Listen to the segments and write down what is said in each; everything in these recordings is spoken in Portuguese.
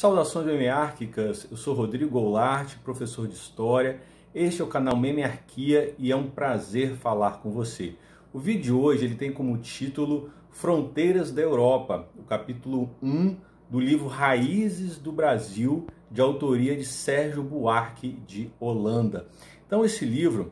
Saudações memeárquicas, eu sou Rodrigo Goulart, professor de História. Este é o canal Memearquia e é um prazer falar com você. O vídeo de hoje ele tem como título Fronteiras da Europa, o capítulo 1 do livro Raízes do Brasil, de autoria de Sérgio Buarque de Holanda. Então esse livro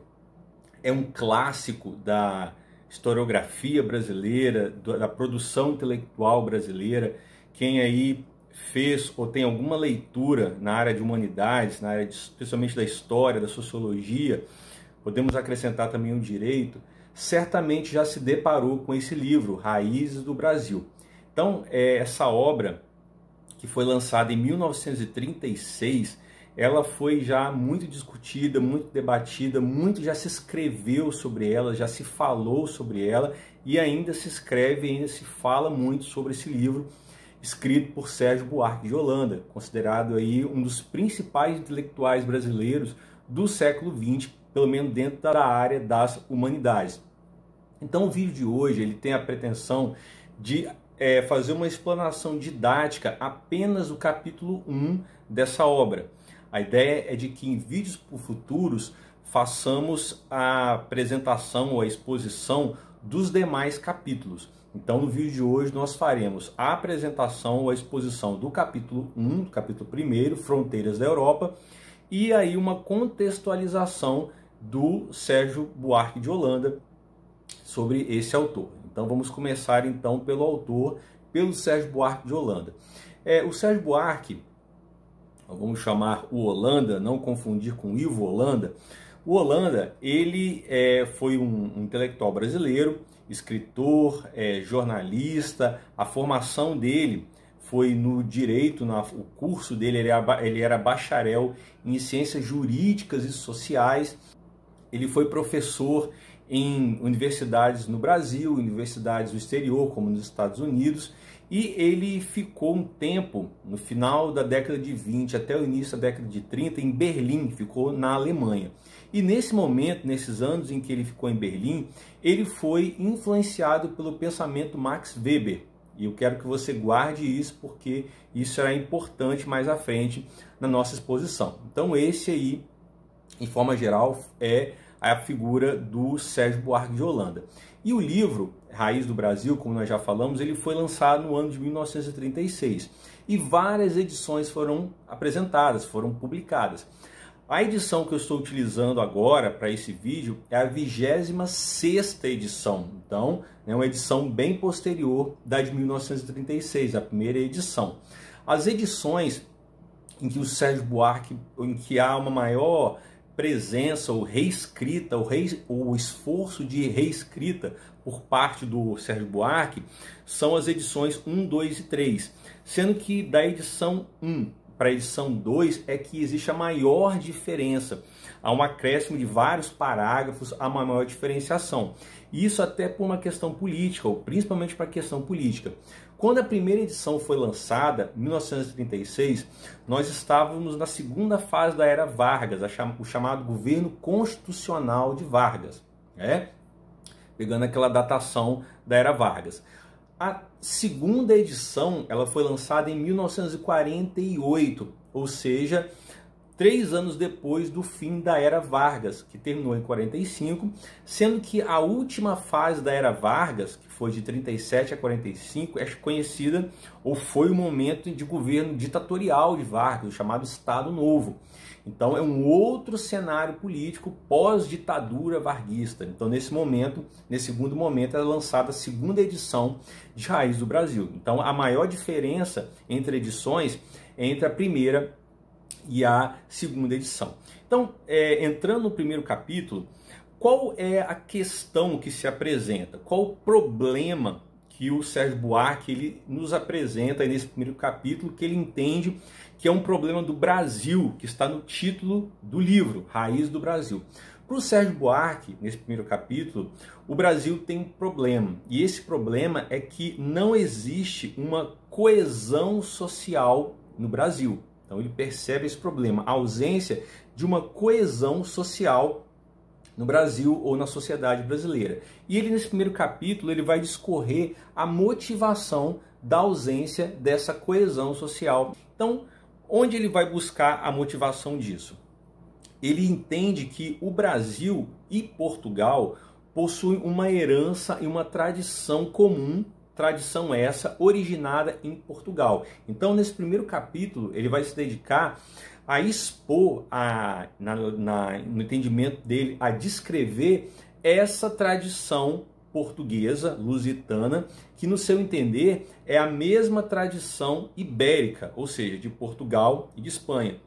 é um clássico da historiografia brasileira, da produção intelectual brasileira. Quem aí fez ou tem alguma leitura na área de humanidades, na área de, especialmente da história, da sociologia, podemos acrescentar também o direito, certamente já se deparou com esse livro, Raízes do Brasil. Então, é, essa obra, que foi lançada em 1936, ela foi já muito discutida, muito debatida, muito já se escreveu sobre ela, já se falou sobre ela e ainda se escreve, ainda se fala muito sobre esse livro escrito por Sérgio Buarque de Holanda, considerado aí um dos principais intelectuais brasileiros do século XX, pelo menos dentro da área das humanidades. Então o vídeo de hoje ele tem a pretensão de é, fazer uma explanação didática apenas do capítulo 1 dessa obra. A ideia é de que em vídeos futuros façamos a apresentação ou a exposição dos demais capítulos. Então, no vídeo de hoje, nós faremos a apresentação ou a exposição do capítulo 1, do capítulo 1, Fronteiras da Europa, e aí uma contextualização do Sérgio Buarque de Holanda sobre esse autor. Então, vamos começar então pelo autor, pelo Sérgio Buarque de Holanda. É, o Sérgio Buarque, vamos chamar o Holanda, não confundir com Ivo Holanda, o Holanda, ele é, foi um, um intelectual brasileiro, escritor, é, jornalista. A formação dele foi no direito, na, o curso dele ele era, ele era bacharel em ciências jurídicas e sociais. Ele foi professor em universidades no Brasil, universidades no exterior, como nos Estados Unidos, e ele ficou um tempo, no final da década de 20 até o início da década de 30, em Berlim, ficou na Alemanha. E nesse momento, nesses anos em que ele ficou em Berlim, ele foi influenciado pelo pensamento Max Weber. E eu quero que você guarde isso porque isso será importante mais à frente na nossa exposição. Então esse aí, em forma geral, é a figura do Sérgio Buarque de Holanda. E o livro Raiz do Brasil, como nós já falamos, ele foi lançado no ano de 1936 e várias edições foram apresentadas, foram publicadas. A edição que eu estou utilizando agora para esse vídeo é a 26 edição, então é uma edição bem posterior da de 1936, a primeira edição. As edições em que o Sérgio Buarque, em que há uma maior presença ou reescrita, ou, ou esforço de reescrita por parte do Sérgio Buarque, são as edições 1, 2 e 3, sendo que da edição 1 para a edição 2 é que existe a maior diferença. Há um acréscimo de vários parágrafos, há uma maior diferenciação. Isso até por uma questão política, ou principalmente para a questão política. Quando a primeira edição foi lançada, em 1936, nós estávamos na segunda fase da era Vargas, o chamado governo constitucional de Vargas, né? pegando aquela datação da era Vargas. A segunda edição ela foi lançada em 1948, ou seja, três anos depois do fim da Era Vargas, que terminou em 45, sendo que a última fase da Era Vargas, que foi de 37 a 45, é conhecida ou foi o momento de governo ditatorial de Vargas, o chamado Estado Novo. Então é um outro cenário político pós-ditadura varguista. Então nesse momento, nesse segundo momento, é lançada a segunda edição de Raiz do Brasil. Então a maior diferença entre edições é entre a primeira e a segunda edição. Então, é, entrando no primeiro capítulo, qual é a questão que se apresenta? Qual o problema que o Sérgio Buarque ele nos apresenta nesse primeiro capítulo, que ele entende que é um problema do Brasil, que está no título do livro, Raiz do Brasil. Para o Sérgio Buarque, nesse primeiro capítulo, o Brasil tem um problema. E esse problema é que não existe uma coesão social no Brasil. Então ele percebe esse problema, a ausência de uma coesão social no Brasil ou na sociedade brasileira. E ele nesse primeiro capítulo ele vai discorrer a motivação da ausência dessa coesão social. Então, onde ele vai buscar a motivação disso? Ele entende que o Brasil e Portugal possuem uma herança e uma tradição comum tradição é essa originada em Portugal. Então, nesse primeiro capítulo, ele vai se dedicar a expor, a, na, na, no entendimento dele, a descrever essa tradição portuguesa, lusitana, que no seu entender é a mesma tradição ibérica, ou seja, de Portugal e de Espanha.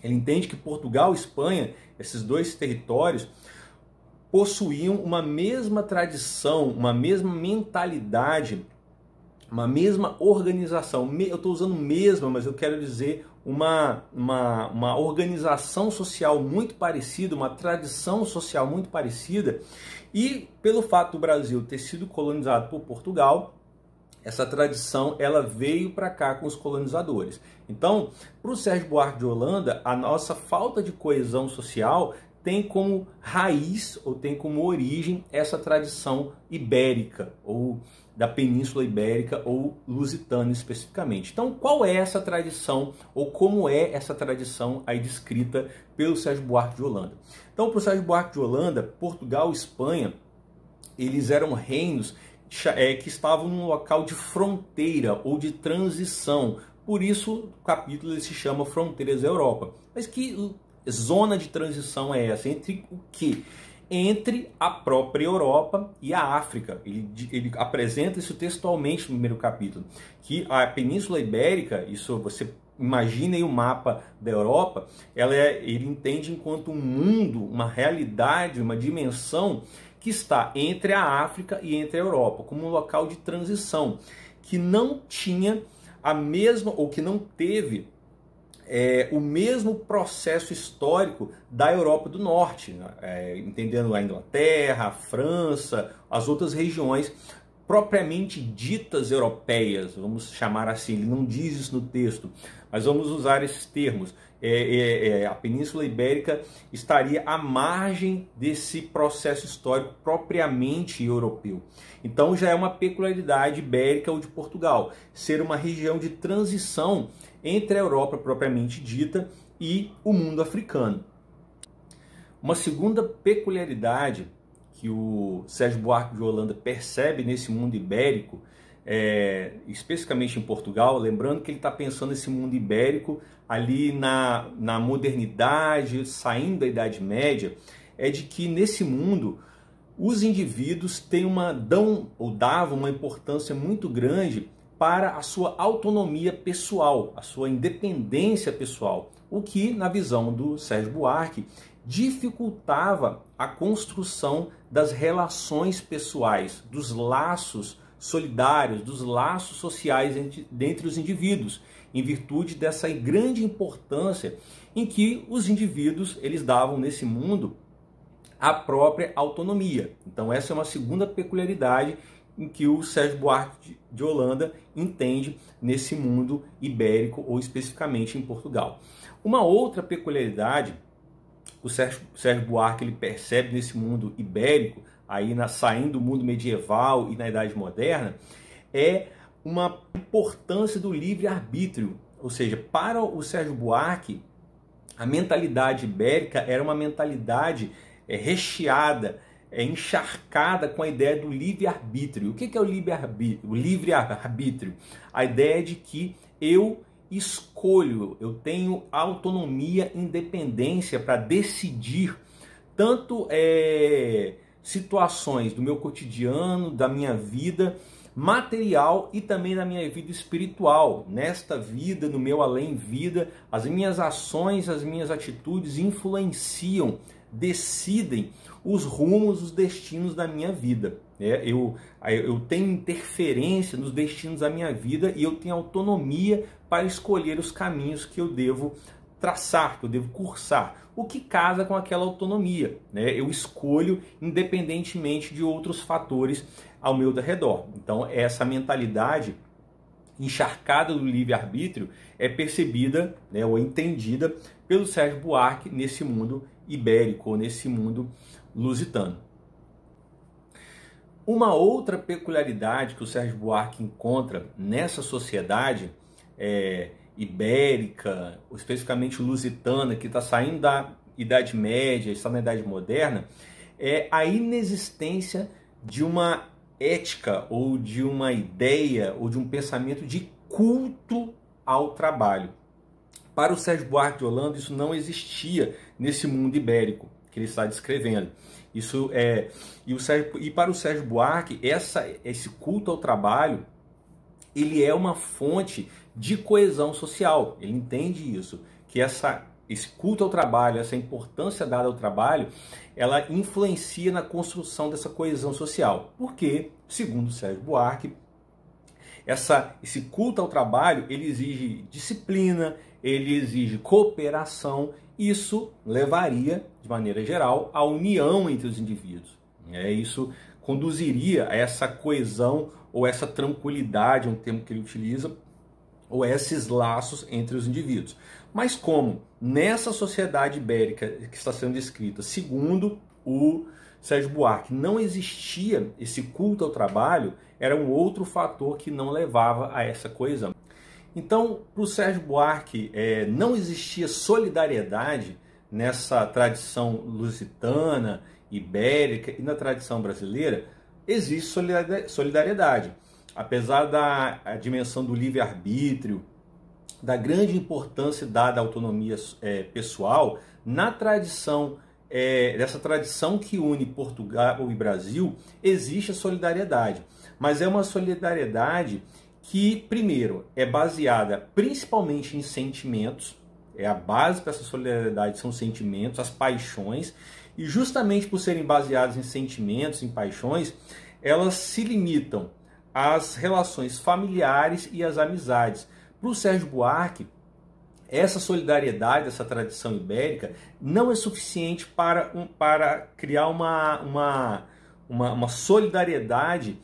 Ele entende que Portugal e Espanha, esses dois territórios, possuíam uma mesma tradição, uma mesma mentalidade, uma mesma organização. Eu estou usando mesma, mas eu quero dizer uma, uma, uma organização social muito parecida, uma tradição social muito parecida. E pelo fato do Brasil ter sido colonizado por Portugal, essa tradição ela veio para cá com os colonizadores. Então, para o Sérgio Buarque de Holanda, a nossa falta de coesão social tem como raiz ou tem como origem essa tradição ibérica ou da Península Ibérica ou lusitana especificamente. Então, qual é essa tradição ou como é essa tradição aí descrita pelo Sérgio Buarque de Holanda? Então, para o Sérgio Buarque de Holanda, Portugal e Espanha, eles eram reinos eh, que estavam num local de fronteira ou de transição. Por isso, o capítulo se chama Fronteiras da Europa, mas que zona de transição é essa? Entre o que? Entre a própria Europa e a África. Ele, ele apresenta isso textualmente no primeiro capítulo. Que a Península Ibérica, isso você imagina aí o mapa da Europa, ela é, ele entende enquanto um mundo, uma realidade, uma dimensão que está entre a África e entre a Europa, como um local de transição que não tinha a mesma ou que não teve é, o mesmo processo histórico da Europa do Norte, né? é, entendendo a Inglaterra, a França, as outras regiões propriamente ditas europeias, vamos chamar assim, ele não diz isso no texto, mas vamos usar esses termos. É, é, é, a Península Ibérica estaria à margem desse processo histórico propriamente europeu. Então já é uma peculiaridade ibérica ou de Portugal, ser uma região de transição entre a Europa propriamente dita e o mundo africano. Uma segunda peculiaridade que o Sérgio Buarque de Holanda percebe nesse mundo ibérico, é, especificamente em Portugal, lembrando que ele está pensando nesse mundo ibérico ali na, na modernidade, saindo da Idade Média, é de que nesse mundo os indivíduos têm uma dão ou davam uma importância muito grande para a sua autonomia pessoal, a sua independência pessoal, o que, na visão do Sérgio Buarque, dificultava a construção das relações pessoais, dos laços solidários, dos laços sociais entre, os indivíduos, em virtude dessa grande importância em que os indivíduos eles davam nesse mundo a própria autonomia. Então essa é uma segunda peculiaridade em que o Sérgio Buarque de Holanda entende nesse mundo ibérico ou especificamente em Portugal. Uma outra peculiaridade que o Sérgio, Sérgio Buarque ele percebe nesse mundo ibérico, aí na, saindo do mundo medieval e na Idade Moderna, é uma importância do livre-arbítrio. Ou seja, para o Sérgio Buarque, a mentalidade ibérica era uma mentalidade é, recheada é encharcada com a ideia do livre-arbítrio. O que é o livre-arbítrio? O livre-arbítrio. A ideia é de que eu escolho, eu tenho autonomia, independência para decidir tanto é, situações do meu cotidiano, da minha vida, material e também na minha vida espiritual, nesta vida, no meu além vida, as minhas ações, as minhas atitudes influenciam, decidem os rumos, os destinos da minha vida. É, eu, eu tenho interferência nos destinos da minha vida e eu tenho autonomia para escolher os caminhos que eu devo traçar, que eu devo cursar o que casa com aquela autonomia. Né? Eu escolho independentemente de outros fatores ao meu redor. Então, essa mentalidade encharcada do livre-arbítrio é percebida né, ou entendida pelo Sérgio Buarque nesse mundo ibérico, nesse mundo lusitano. Uma outra peculiaridade que o Sérgio Buarque encontra nessa sociedade é, ibérica, especificamente lusitana, que está saindo da Idade Média, está na Idade Moderna, é a inexistência de uma ética ou de uma ideia ou de um pensamento de culto ao trabalho. Para o Sérgio Buarque de Holanda, isso não existia nesse mundo ibérico que ele está descrevendo. Isso é e, Sérgio, e para o Sérgio Buarque, essa, esse culto ao trabalho ele é uma fonte de coesão social. Ele entende isso, que essa esse culto ao trabalho, essa importância dada ao trabalho, ela influencia na construção dessa coesão social. Porque, segundo Sérgio Buarque, essa, esse culto ao trabalho ele exige disciplina, ele exige cooperação. Isso levaria, de maneira geral, à união entre os indivíduos. É, isso conduziria a essa coesão ou essa tranquilidade, é um termo que ele utiliza, ou esses laços entre os indivíduos. Mas como nessa sociedade ibérica que está sendo descrita, segundo o Sérgio Buarque, não existia esse culto ao trabalho, era um outro fator que não levava a essa coesão. Então, para o Sérgio Buarque, é, não existia solidariedade nessa tradição lusitana, ibérica e na tradição brasileira existe solidariedade. Apesar da dimensão do livre-arbítrio, da grande importância dada à autonomia é, pessoal, na tradição, é, dessa tradição que une Portugal e Brasil, existe a solidariedade. Mas é uma solidariedade que, primeiro, é baseada principalmente em sentimentos, é a base para essa solidariedade são os sentimentos, as paixões, e justamente por serem baseadas em sentimentos, em paixões, elas se limitam às relações familiares e às amizades. Para o Sérgio Buarque, essa solidariedade, essa tradição ibérica, não é suficiente para, um, para criar uma, uma, uma, uma solidariedade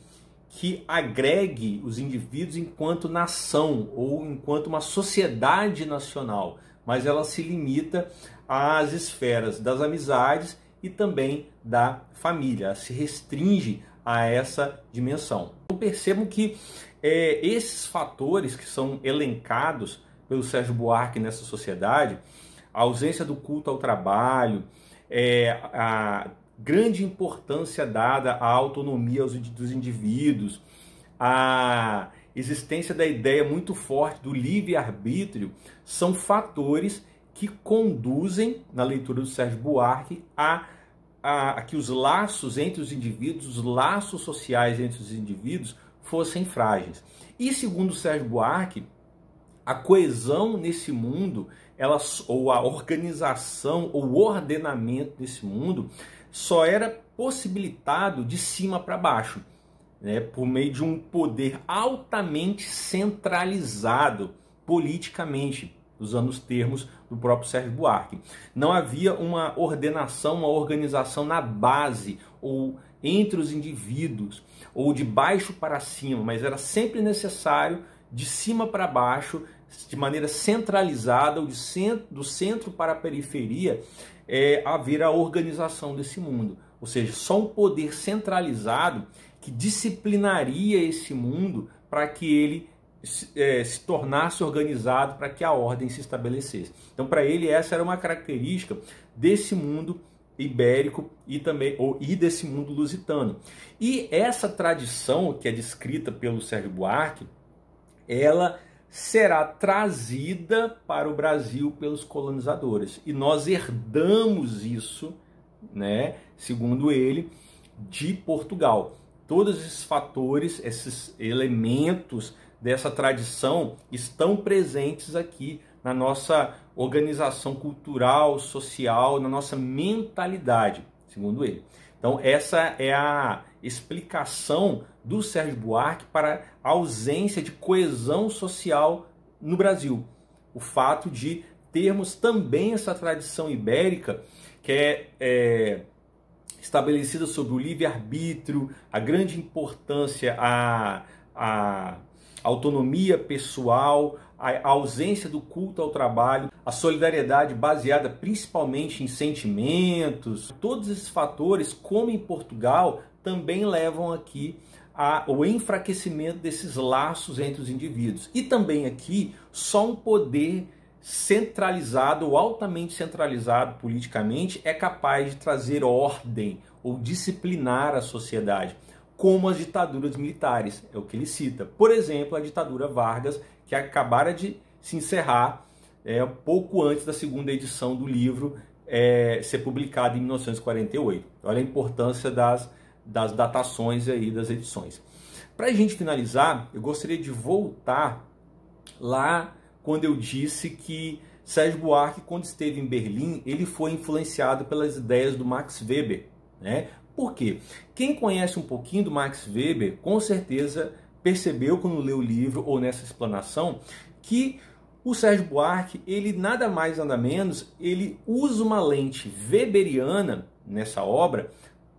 que agregue os indivíduos enquanto nação ou enquanto uma sociedade nacional, mas ela se limita às esferas das amizades e também da família. Se restringe a essa dimensão. Percebo que é, esses fatores que são elencados pelo Sérgio Buarque nessa sociedade, a ausência do culto ao trabalho, é, a grande importância dada à autonomia dos indivíduos, a existência da ideia muito forte do livre-arbítrio, são fatores que conduzem, na leitura do Sérgio Buarque, a, a, a que os laços entre os indivíduos, os laços sociais entre os indivíduos, fossem frágeis. E segundo Sérgio Buarque, a coesão nesse mundo, ela, ou a organização, ou o ordenamento nesse mundo, só era possibilitado de cima para baixo, né, por meio de um poder altamente centralizado politicamente usando os termos do próprio Sérgio Buarque. Não havia uma ordenação, uma organização na base ou entre os indivíduos, ou de baixo para cima, mas era sempre necessário de cima para baixo, de maneira centralizada, ou de centro, do centro para a periferia, é, haver a organização desse mundo. Ou seja, só um poder centralizado que disciplinaria esse mundo para que ele se, é, se tornasse organizado para que a ordem se estabelecesse. Então, para ele, essa era uma característica desse mundo ibérico e também ou e desse mundo lusitano. E essa tradição que é descrita pelo Sérgio Buarque, ela será trazida para o Brasil pelos colonizadores. E nós herdamos isso, né, segundo ele, de Portugal. Todos esses fatores, esses elementos dessa tradição estão presentes aqui na nossa organização cultural, social, na nossa mentalidade, segundo ele. Então, essa é a explicação do Sérgio Buarque para a ausência de coesão social no Brasil. O fato de termos também essa tradição ibérica que é, é estabelecida sobre o livre-arbítrio, a grande importância, a, a autonomia pessoal, a ausência do culto ao trabalho, a solidariedade baseada principalmente em sentimentos, todos esses fatores, como em Portugal, também levam aqui ao enfraquecimento desses laços entre os indivíduos. E também aqui, só um poder centralizado ou altamente centralizado politicamente é capaz de trazer ordem ou disciplinar a sociedade como as ditaduras militares, é o que ele cita. Por exemplo, a ditadura Vargas, que acabara de se encerrar é, pouco antes da segunda edição do livro é, ser publicada em 1948. Olha a importância das, das datações aí das edições. Para a gente finalizar, eu gostaria de voltar lá quando eu disse que Sérgio Buarque, quando esteve em Berlim, ele foi influenciado pelas ideias do Max Weber, né? Por quê? Quem conhece um pouquinho do Max Weber, com certeza percebeu quando leu o livro ou nessa explanação que o Sérgio Buarque, ele nada mais nada menos, ele usa uma lente weberiana nessa obra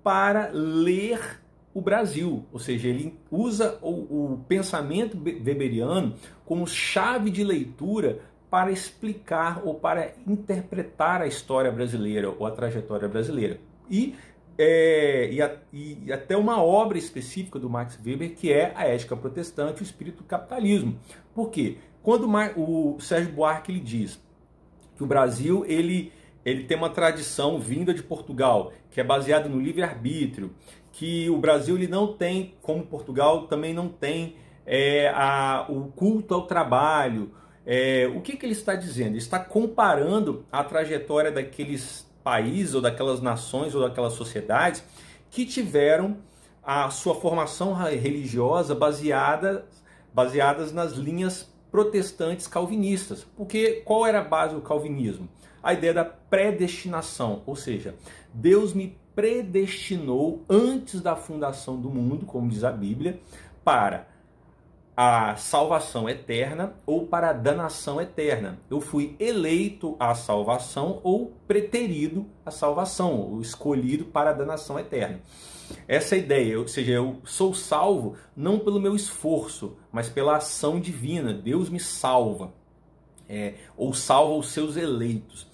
para ler o Brasil, ou seja, ele usa o, o pensamento weberiano como chave de leitura para explicar ou para interpretar a história brasileira ou a trajetória brasileira. E é, e, a, e, até uma obra específica do Max Weber, que é a ética protestante, e o espírito do capitalismo. Por quê? Quando o, o Sérgio Buarque ele diz que o Brasil ele, ele tem uma tradição vinda de Portugal, que é baseada no livre-arbítrio, que o Brasil ele não tem, como Portugal também não tem, é, a, o culto ao trabalho. É, o que, que ele está dizendo? Ele está comparando a trajetória daqueles países ou daquelas nações ou daquelas sociedades que tiveram a sua formação religiosa baseada, baseadas nas linhas protestantes calvinistas. Porque qual era a base do calvinismo? A ideia da predestinação, ou seja, Deus me predestinou antes da fundação do mundo, como diz a Bíblia, para a salvação eterna ou para a danação eterna. Eu fui eleito à salvação ou preterido à salvação, ou escolhido para a danação eterna. Essa é ideia, ou seja, eu sou salvo não pelo meu esforço, mas pela ação divina. Deus me salva, é, ou salva os seus eleitos.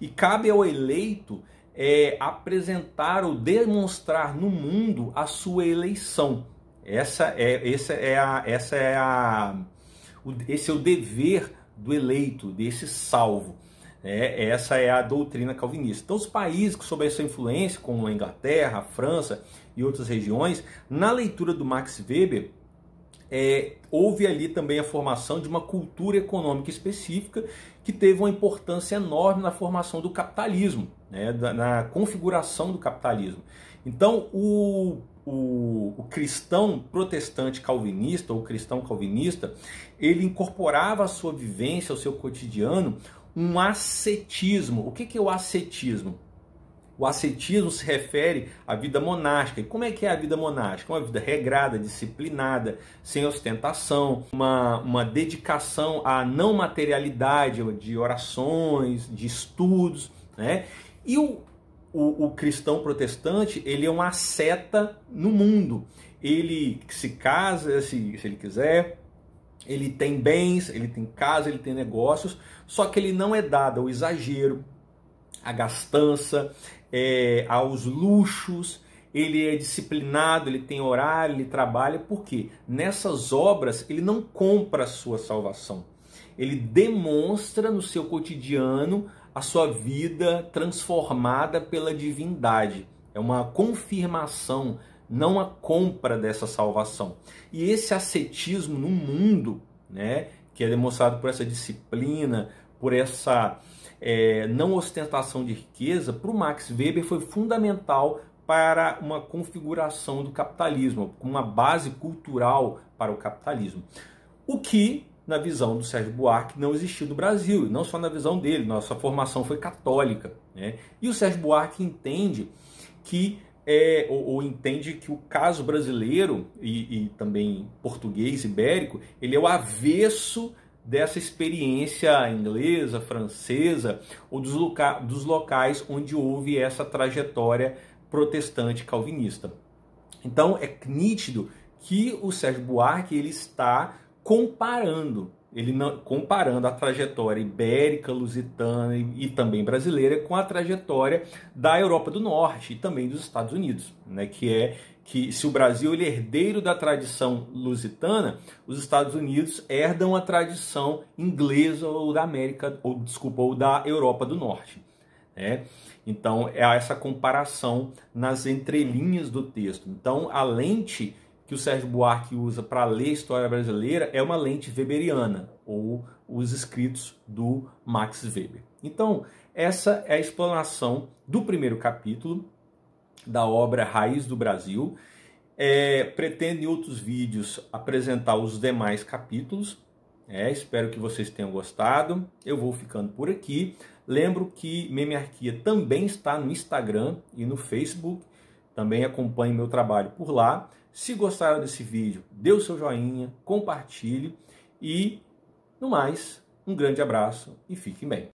E cabe ao eleito é, apresentar ou demonstrar no mundo a sua eleição. Essa é, essa é a, essa é a, esse é o dever do eleito, desse salvo. É, essa é a doutrina calvinista. Então, os países que sob essa influência, como a Inglaterra, a França e outras regiões, na leitura do Max Weber, é, houve ali também a formação de uma cultura econômica específica que teve uma importância enorme na formação do capitalismo, né, na configuração do capitalismo. Então, o o, o, cristão protestante calvinista ou cristão calvinista, ele incorporava à sua vivência, ao seu cotidiano, um ascetismo. O que, que é o ascetismo? O ascetismo se refere à vida monástica. E como é que é a vida monástica? Uma vida regrada, disciplinada, sem ostentação, uma, uma dedicação à não materialidade, de orações, de estudos, né? E o o, o cristão protestante ele é uma seta no mundo. Ele se casa, se, se ele quiser, ele tem bens, ele tem casa, ele tem negócios, só que ele não é dado ao exagero, à gastança, é, aos luxos, ele é disciplinado, ele tem horário, ele trabalha, porque nessas obras ele não compra a sua salvação. Ele demonstra no seu cotidiano a sua vida transformada pela divindade. É uma confirmação, não a compra dessa salvação. E esse ascetismo no mundo, né, que é demonstrado por essa disciplina, por essa é, não ostentação de riqueza, para o Max Weber foi fundamental para uma configuração do capitalismo, uma base cultural para o capitalismo. O que na visão do Sérgio Buarque, não existiu no Brasil, e não só na visão dele, nossa formação foi católica. Né? E o Sérgio Buarque entende que, é, ou, ou entende que o caso brasileiro, e, e também português, ibérico, ele é o avesso dessa experiência inglesa, francesa, ou dos, loca dos locais onde houve essa trajetória protestante calvinista. Então é nítido que o Sérgio Buarque ele está comparando ele não, comparando a trajetória ibérica, lusitana e, e, também brasileira com a trajetória da Europa do Norte e também dos Estados Unidos, né, que é que se o Brasil ele é herdeiro da tradição lusitana, os Estados Unidos herdam a tradição inglesa ou da América ou desculpa, ou da Europa do Norte. né? então, é essa comparação nas entrelinhas do texto. Então, a lente que o Sérgio Buarque usa para ler história brasileira é uma lente weberiana, ou os escritos do Max Weber. Então, essa é a explanação do primeiro capítulo da obra Raiz do Brasil. É, pretendo em outros vídeos apresentar os demais capítulos. É, espero que vocês tenham gostado. Eu vou ficando por aqui. Lembro que Memearquia também está no Instagram e no Facebook. Também acompanhe meu trabalho por lá. Se gostaram desse vídeo, dê o seu joinha, compartilhe e, no mais, um grande abraço e fiquem bem.